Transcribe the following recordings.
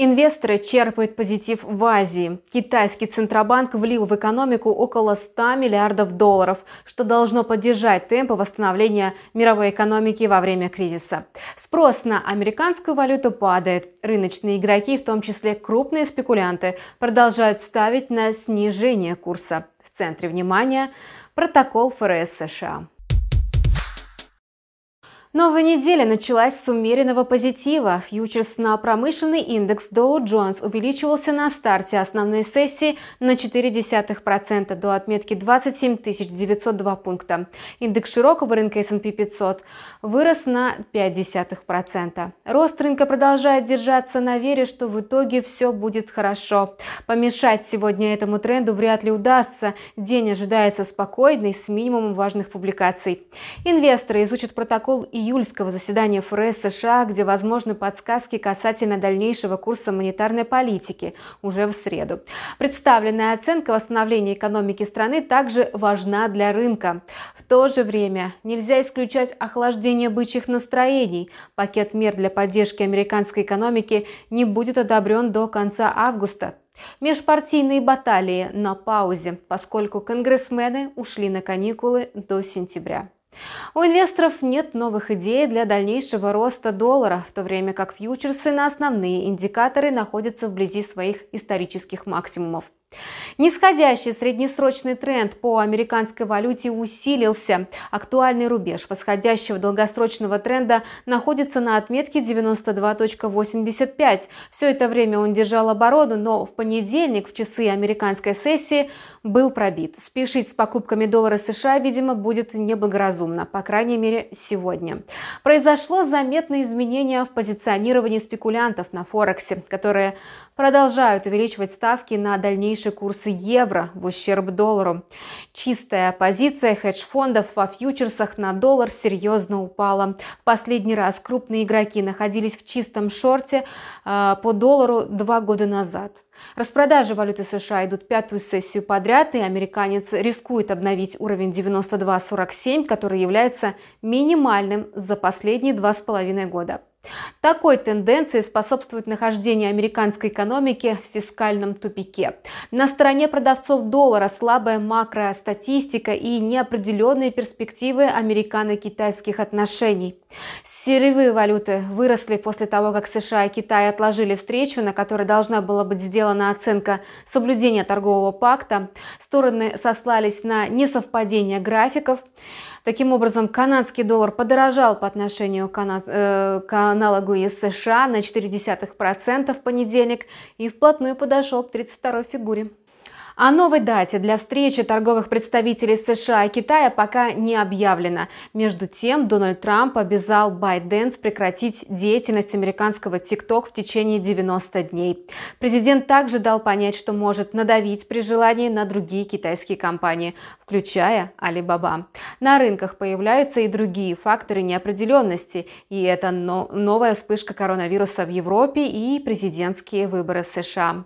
Инвесторы черпают позитив в Азии. Китайский Центробанк влил в экономику около 100 миллиардов долларов, что должно поддержать темпы восстановления мировой экономики во время кризиса. Спрос на американскую валюту падает. Рыночные игроки, в том числе крупные спекулянты, продолжают ставить на снижение курса. В центре внимания протокол ФРС США. Новая неделя началась с умеренного позитива. Фьючерс на промышленный индекс Dow Jones увеличивался на старте основной сессии на 0,4% до отметки 27 902 пункта. Индекс широкого рынка S&P 500 вырос на 0,5%. Рост рынка продолжает держаться на вере, что в итоге все будет хорошо. Помешать сегодня этому тренду вряд ли удастся. День ожидается спокойный, с минимумом важных публикаций. Инвесторы изучат протокол и июльского заседания ФРС США, где возможны подсказки касательно дальнейшего курса монетарной политики уже в среду. Представленная оценка восстановления экономики страны также важна для рынка. В то же время нельзя исключать охлаждение бычьих настроений. Пакет мер для поддержки американской экономики не будет одобрен до конца августа. Межпартийные баталии на паузе, поскольку конгрессмены ушли на каникулы до сентября. У инвесторов нет новых идей для дальнейшего роста доллара, в то время как фьючерсы на основные индикаторы находятся вблизи своих исторических максимумов. Нисходящий среднесрочный тренд по американской валюте усилился. Актуальный рубеж восходящего долгосрочного тренда находится на отметке 92.85. Все это время он держал оборону, но в понедельник в часы американской сессии был пробит. Спешить с покупками доллара США, видимо, будет неблагоразумно, по крайней мере, сегодня. Произошло заметное изменение в позиционировании спекулянтов на Форексе, которые продолжают увеличивать ставки на дальнейшие дальнейший курс евро в ущерб доллару. Чистая позиция хедж-фондов во фьючерсах на доллар серьезно упала. В последний раз крупные игроки находились в чистом шорте а, по доллару два года назад. Распродажи валюты США идут пятую сессию подряд, и американец рискует обновить уровень 92.47, который является минимальным за последние два с половиной года. Такой тенденции способствует нахождение американской экономики в фискальном тупике. На стороне продавцов доллара слабая макростатистика и неопределенные перспективы американо-китайских отношений. Сырьевые валюты выросли после того, как США и Китай отложили встречу, на которой должна была быть сделана оценка соблюдения торгового пакта. Стороны сослались на несовпадение графиков. Таким образом, канадский доллар подорожал по отношению к, э, аналогу из США на 0,4% в понедельник и вплотную подошел к 32-й фигуре о новой дате для встречи торговых представителей США и Китая пока не объявлено. Между тем, Дональд Трамп обязал Байденс прекратить деятельность американского ТикТок в течение 90 дней. Президент также дал понять, что может надавить при желании на другие китайские компании, включая Alibaba. На рынках появляются и другие факторы неопределенности, и это новая вспышка коронавируса в Европе и президентские выборы в США.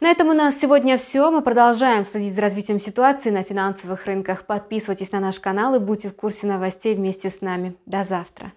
На этом у нас сегодня все. Мы продолжаем следить за развитием ситуации на финансовых рынках. Подписывайтесь на наш канал и будьте в курсе новостей вместе с нами. До завтра.